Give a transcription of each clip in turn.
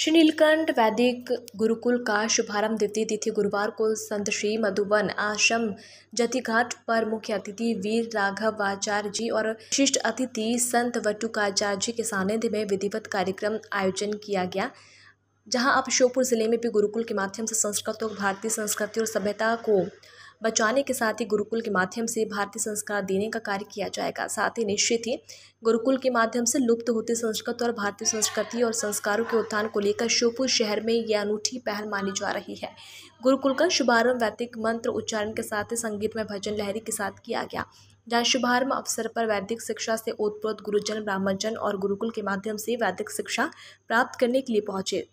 श्री नीलकंठ वैदिक गुरुकुल का शुभारंभ द्वितीय तिथि गुरुवार को संत श्री मधुबन आश्रम जतिघाट पर मुख्य अतिथि वीर राघव आचार्य जी और विशिष्ट अतिथि संत वटुकाचार्य जी के सानिध्य में विधिवत कार्यक्रम आयोजन किया गया जहां अब श्योपुर जिले में भी गुरुकुल के माध्यम से संस्कृत और भारतीय संस्कृति और सभ्यता को बचाने के साथ ही गुरुकुल के माध्यम से भारतीय संस्कार देने का कार्य किया जाएगा साथ ही निश्चित ही गुरुकुल के माध्यम से लुप्त होते संस्कृत और भारतीय संस्कृति और संस्कारों के उत्थान को लेकर श्योपुर शहर में यह अनूठी पहल मानी जा रही है गुरुकुल का शुभारंभ वैदिक मंत्र उच्चारण के साथ ही संगीत में भजन लहरी के साथ किया गया जहाँ शुभारंभ अवसर पर वैदिक शिक्षा से ओतप्रोत गुरुजन ब्राह्मणजन और गुरुकुल के माध्यम से वैदिक शिक्षा प्राप्त करने के लिए पहुंचे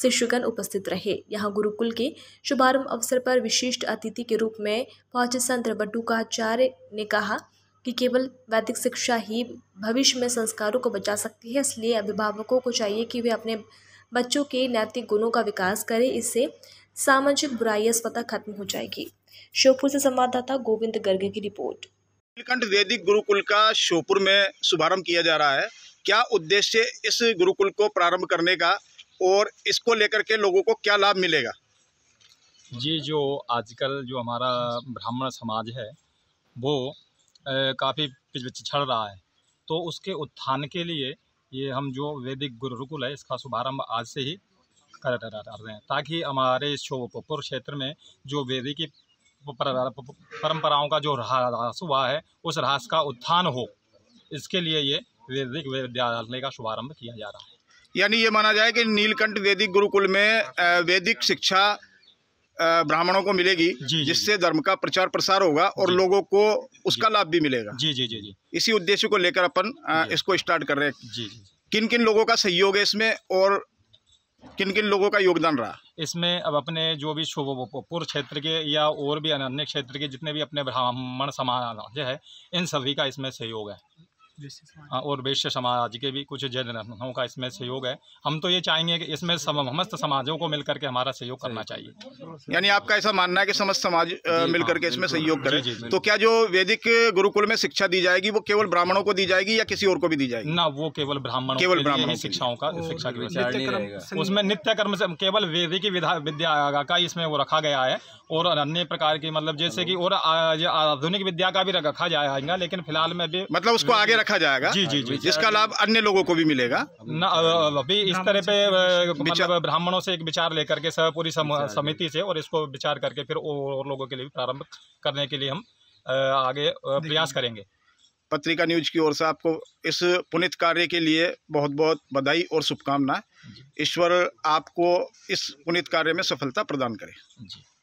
शिष्यगण उपस्थित रहे यहाँ गुरुकुल के शुभारंभ अवसर पर विशिष्ट अतिथि के रूप में पहुंचे संत बटुकाचार्य ने कहा कि केवल वैदिक शिक्षा ही भविष्य में संस्कारों को बचा सकती है इसलिए अभिभावकों को चाहिए कि वे अपने बच्चों के नैतिक गुणों का विकास करें इससे सामाजिक बुराइयां स्वतः खत्म हो जाएगी श्योपुर से संवाददाता गोविंद गर्ग की रिपोर्ट नीलकंठ वैदिक गुरुकुल का श्योपुर में शुभारंभ किया जा रहा है क्या उद्देश्य इस गुरुकुल को प्रारंभ करने का और इसको लेकर के लोगों को क्या लाभ मिलेगा ये जो आजकल जो हमारा ब्राह्मण समाज है वो काफ़ी पिछड़ रहा है तो उसके उत्थान के लिए ये हम जो वैदिक गुरुकुल है इसका शुभारंभ आज से ही कर रहे हैं ताकि हमारे शोभपुर क्षेत्र में जो वैदिक परंपराओं का जो रहस हुआ है उस रहस का उत्थान हो इसके लिए ये वैदिक विद्यालय का शुभारंभ किया जा रहा है यानी ये माना जाए कि नीलकंठ वैदिक गुरुकुल में वैदिक शिक्षा ब्राह्मणों को मिलेगी जिससे धर्म का प्रचार प्रसार होगा और लोगों को उसका लाभ भी मिलेगा जी जी जी जी इसी उद्देश्य को लेकर अपन इसको स्टार्ट कर रहे हैं जी जी किन किन लोगों का सहयोग है इसमें और किन किन लोगों का योगदान रहा इसमें अब अपने जो भी शुभपुर क्षेत्र के या और भी अन्य क्षेत्र के जितने भी अपने ब्राह्मण समाज है इन सभी का इसमें सहयोग है हाँ, और वैश्य समाज के भी कुछ जनों का इसमें सहयोग है हम तो ये चाहेंगे कि इसमें समस्त समाजों को मिलकर के हमारा सहयोग करना चाहिए यानी आपका ऐसा मानना है कि समस्त समाज हाँ। मिलकर के इसमें सहयोग करें तो क्या जो वैदिक गुरुकुल में शिक्षा दी जाएगी वो केवल ब्राह्मणों को दी जाएगी या किसी और को भी दी जाएगी ना वो केवल ब्राह्मण केवल ब्राह्मण शिक्षाओं का शिक्षा के विचार उसमें नित्य कर्म से केवल वैदिक विद्या का इसमें वो रखा गया है और अन्य प्रकार की मतलब जैसे की और आधुनिक विद्या का भी रखा जाएगा लेकिन फिलहाल में भी मतलब उसको आगे रखा जाएगा जी जी जी जिसका लाभ अन्य लोगों को भी मिलेगा अभी इस तरह पे मतलब ब्राह्मणों से एक विचार लेकर के सब पूरी समिति से और इसको विचार करके फिर और लोगों के लिए प्रारंभ करने के लिए हम आगे प्रयास करेंगे पत्रिका न्यूज की ओर से आपको इस पुनित कार्य के लिए बहुत बहुत बधाई और शुभकामनाएं ईश्वर आपको इस पुनित कार्य में सफलता प्रदान करे जी